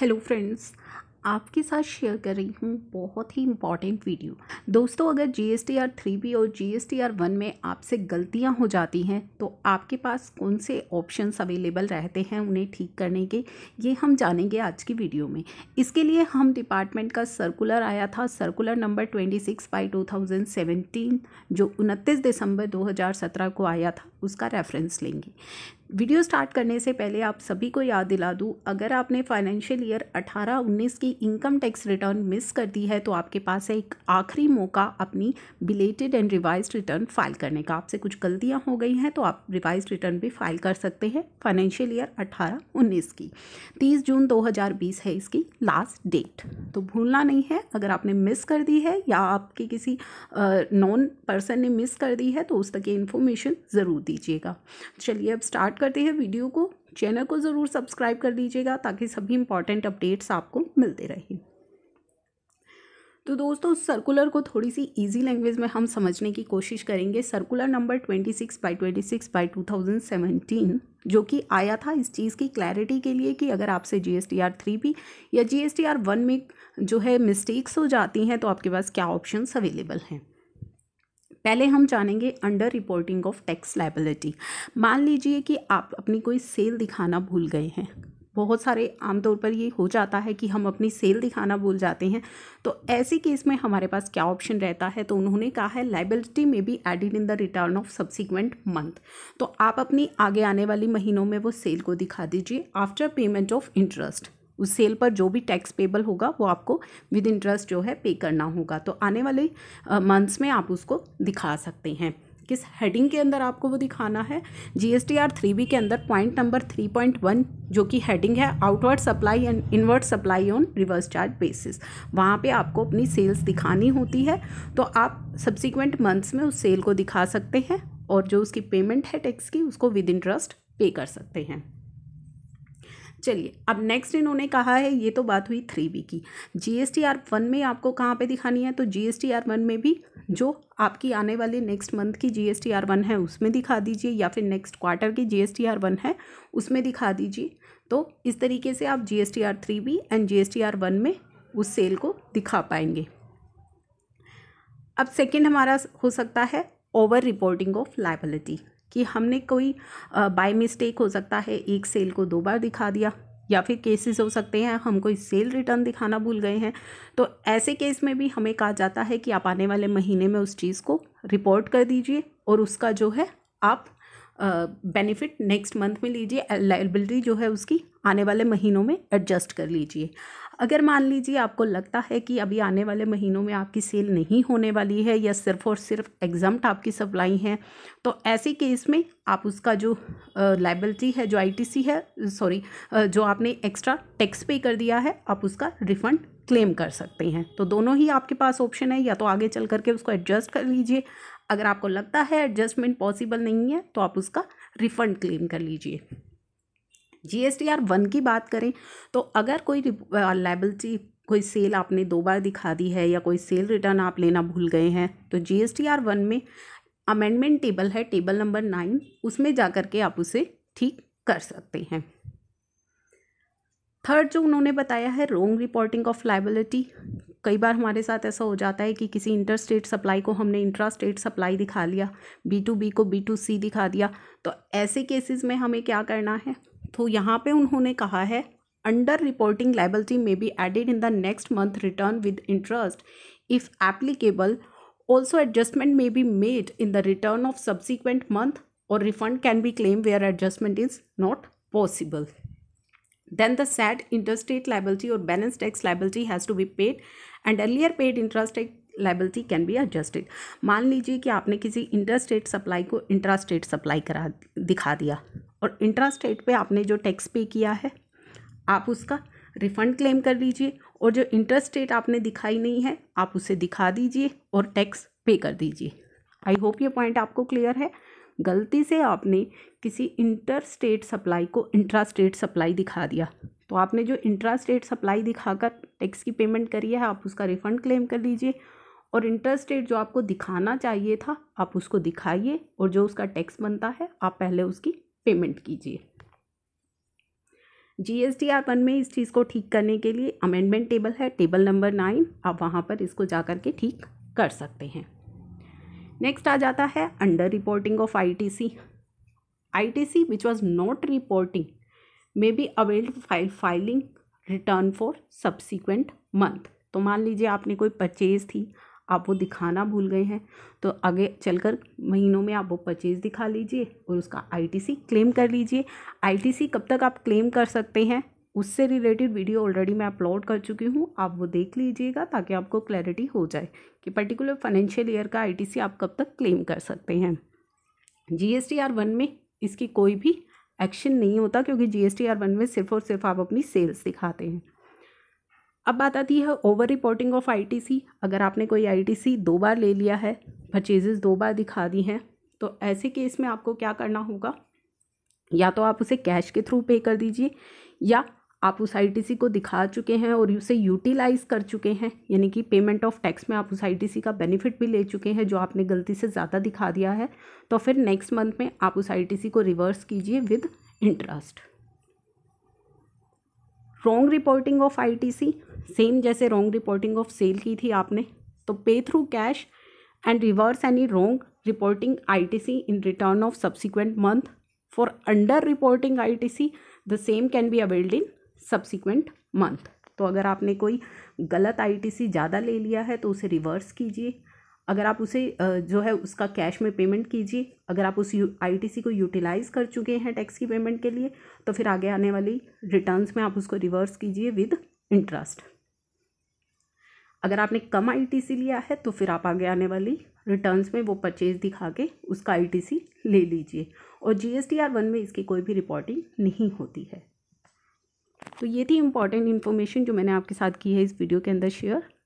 hello friends आपके साथ share कर रही हूँ बहुत ही इम्पॉर्टेंट वीडियो दोस्तों अगर G S T R three B और G S T R one में आपसे गलतियाँ हो जाती हैं तो आपके पास कौन से ऑप्शंस अवेलेबल रहते हैं उन्हें ठीक करने के ये हम जानेंगे आज की वीडियो में इसके लिए हम डिपार्टमेंट का सर्कुलर आया था circular number twenty six by two thousand seventeen जो उनतीस दिसंबर दो हज़ार सत्रह को आया था उसका रेफरेंस लेंगे वीडियो स्टार्ट करने से पहले आप सभी को याद दिला दूँ अगर आपने फाइनेंशियल ईयर 18-19 की इनकम टैक्स रिटर्न मिस कर दी है तो आपके पास है एक आखिरी मौका अपनी belated and revise return file करने का आपसे कुछ गलतियां हो गई हैं तो आप रिवाइज रिटर्न भी फाइल कर सकते हैं फाइनेंशियल ईयर 18-19 की तीस जून दो है इसकी लास्ट डेट तो भूलना नहीं है अगर आपने मिस कर दी है या आपके किसी नॉन पर्सन ने मिस कर दी है तो उस तक ये इन्फॉर्मेशन ज़रूर दीजिएगा चलिए अब स्टार्ट करते हैं वीडियो को चैनल को ज़रूर सब्सक्राइब कर दीजिएगा ताकि सभी इंपॉर्टेंट अपडेट्स आपको मिलते रहे तो दोस्तों सर्कुलर को थोड़ी सी इजी लैंग्वेज में हम समझने की कोशिश करेंगे circular number twenty six by twenty six by two thousand seventeen जो कि आया था इस चीज़ की क्लैरिटी के लिए कि अगर आपसे G S T R three B या G S T R one में जो है मिस्टेक्स हो जाती हैं तो आपके पास क्या ऑप्शंस अवेलेबल हैं पहले हम जानेंगे under reporting of tax liability मान लीजिए कि आप अपनी कोई सेल दिखाना भूल गए हैं बहुत सारे आमतौर पर ये हो जाता है कि हम अपनी सेल दिखाना भूल जाते हैं तो ऐसे केस में हमारे पास क्या ऑप्शन रहता है तो उन्होंने कहा है liability may be added in the return of subsequent month तो आप अपनी आगे आने वाली महीनों में वो सेल को दिखा दीजिए आफ्टर पेमेंट ऑफ इंटरेस्ट उस सेल पर जो भी टैक्स पेबल होगा वो आपको विद इंटरेस्ट जो है पे करना होगा तो आने वाले मंथ्स में आप उसको दिखा सकते हैं किस हेडिंग के अंदर आपको वो दिखाना है G S T R three B के अंदर point number three point one जो कि हेडिंग है outward supply and inward supply on reverse charge basis वहाँ पे आपको अपनी सेल्स दिखानी होती है तो आप सब्सिक्वेंट मंथ्स में उस सेल को दिखा सकते हैं और जो उसकी पेमेंट है टैक्स की उसको विद इंटरेस्ट पे कर सकते हैं चलिए अब नेक्स्ट इन्होंने कहा है ये तो बात हुई थ्री बी की G S T R one में आपको कहाँ पे दिखानी है तो G S T R one में भी जो आपकी आने वाली नेक्स्ट मंथ की G S T R one है उसमें दिखा दीजिए या फिर नेक्स्ट क्वार्टर की G S T R one है उसमें दिखा दीजिए तो इस तरीके से आप G S T R three B and G S T R one में उस सेल को दिखा पाएंगे अब सेकेंड हमारा हो सकता है ओवर रिपोर्टिंग ऑफ लाइबिलिटी कि हमने कोई बाय मिस्टेक हो सकता है एक सेल को दो बार दिखा दिया या फिर केसेस हो सकते हैं हम कोई सेल रिटर्न दिखाना भूल गए हैं तो ऐसे केस में भी हमें कहा जाता है कि आप आने वाले महीने में उस चीज़ को रिपोर्ट कर दीजिए और उसका जो है आप बेनिफिट नेक्स्ट मंथ में लीजिए लाइबिलिटी जो है उसकी आने वाले महीनों में एडजस्ट कर लीजिए अगर मान लीजिए आपको लगता है कि अभी आने वाले महीनों में आपकी सेल नहीं होने वाली है या सिर्फ और सिर्फ एग्जाम्ट आपकी सप्लाई हैं तो ऐसे केस में आप उसका जो लाइबिलिटी है जो आईटीसी है सॉरी जो आपने एक्स्ट्रा टैक्स पे कर दिया है आप उसका रिफ़ंड क्लेम कर सकते हैं तो दोनों ही आपके पास ऑप्शन है या तो आगे चल करके उसको एडजस्ट कर लीजिए अगर आपको लगता है एडजस्टमेंट पॉसिबल नहीं है तो आप उसका रिफ़ंड क्लेम कर लीजिए G S T R one की बात करें तो अगर कोई लाइबिलिटी कोई सेल आपने दो बार दिखा दी है या कोई सेल रिटर्न आप लेना भूल गए हैं तो G S T R one में अमेंडमेंट टेबल है टेबल नंबर नाइन उसमें जा कर के आप उसे ठीक कर सकते हैं थर्ड जो उन्होंने बताया है रोंग रिपोर्टिंग ऑफ लाइबिलिटी कई बार हमारे साथ ऐसा हो जाता है कि किसी इंटर स्टेट सप्लाई को हमने इंट्रा स्टेट सप्लाई दिखा लिया बी टू बी को बी टू सी दिखा दिया तो ऐसे केसेस में हमें क्या करना है तो यहाँ पे उन्होंने कहा है under reporting liability may be added in the next month return with interest if applicable also adjustment may be made in the return of subsequent month और refund can be claim where adjustment is not possible then the SAT interstate और balance balance liability has to be paid and earlier paid paid interstate liability can be adjusted मान लीजिए कि आपने किसी interstate supply को intrastate supply करा दिखा दिया और इंट्रास्टेट पे आपने जो टैक्स पे किया है आप उसका रिफंड क्लेम कर लीजिए और जो इंटरेस्ट रेट आपने दिखाई नहीं है आप उसे दिखा दीजिए और टैक्स पे कर दीजिए आई होप ये पॉइंट आपको क्लियर है गलती से आपने किसी इंटर स्टेट सप्लाई को इंट्रा स्टेट सप्लाई दिखा दिया तो आपने जो इंट्रा स्टेट सप्लाई दिखाकर टैक्स की पेमेंट करी है आप उसका रिफंड क्लेम कर लीजिए और इंटरेस्ट रेट जो आपको दिखाना चाहिए था आप उसको दिखाइए और जो उसका टैक्स बनता है आप पहले उसकी पेमेंट कीजिए जीएसटी आर में इस चीज़ को ठीक करने के लिए अमेंडमेंट टेबल है टेबल नंबर नाइन आप वहाँ पर इसको जा कर के ठीक कर सकते हैं नेक्स्ट आ जाता है under reporting of ITC ITC which was not reporting may be availed file filing return for subsequent month तो मान लीजिए आपने कोई परचेज थी आप वो दिखाना भूल गए हैं तो आगे चलकर महीनों में आप वो परचेज़ दिखा लीजिए और उसका आईटीसी क्लेम कर लीजिए आईटीसी कब तक आप क्लेम कर सकते हैं उससे रिलेटेड वीडियो ऑलरेडी मैं अपलोड कर चुकी हूँ आप वो देख लीजिएगा ताकि आपको क्लैरिटी हो जाए कि पर्टिकुलर फाइनेंशियल ईयर का आई आप कब तक क्लेम कर सकते हैं जी आर वन में इसकी कोई भी एक्शन नहीं होता क्योंकि जी आर वन में सिर्फ और सिर्फ आप अपनी सेल्स दिखाते हैं अब बात आती है ओवर रिपोर्टिंग ऑफ आईटीसी अगर आपने कोई आईटीसी दो बार ले लिया है परचेजेस दो बार दिखा दी हैं तो ऐसे केस में आपको क्या करना होगा या तो आप उसे कैश के थ्रू पे कर दीजिए या आप उस आईटीसी को दिखा चुके हैं और उसे यूटिलाइज़ कर चुके हैं यानी कि पेमेंट ऑफ टैक्स में आप उस आईटीसी का बेनिफिट भी ले चुके हैं जो आपने गलती से ज़्यादा दिखा दिया है तो फिर नेक्स्ट मंथ में आप उस आईटीसी को रिवर्स कीजिए with interest wrong reporting of ITC same जैसे रॉन्ग रिपोर्टिंग ऑफ सेल की थी आपने तो pay through cash and reverse any wrong reporting ITC in return of subsequent month for under reporting ITC the same can be availed in subsequent month तो अगर आपने कोई गलत आईटीसी ज़्यादा ले लिया है तो उसे रिवर्स कीजिए अगर आप उसे जो है उसका कैश में पेमेंट कीजिए अगर आप उस आईटीसी को यूटिलाइज़ कर चुके हैं टैक्स की पेमेंट के लिए तो फिर आगे आने वाली रिटर्न्स में आप उसको रिवर्स कीजिए विद इंटरेस्ट अगर आपने कम आईटीसी लिया है तो फिर आप आगे आने वाली रिटर्न्स में वो परचेज दिखा के उसका आईटीसी ले लीजिए और जीएसटीआर वन में इसकी कोई भी रिपोर्टिंग नहीं होती है तो ये थी इम्पॉर्टेंट इन्फॉर्मेशन जो मैंने आपके साथ की है इस वीडियो के अंदर शेयर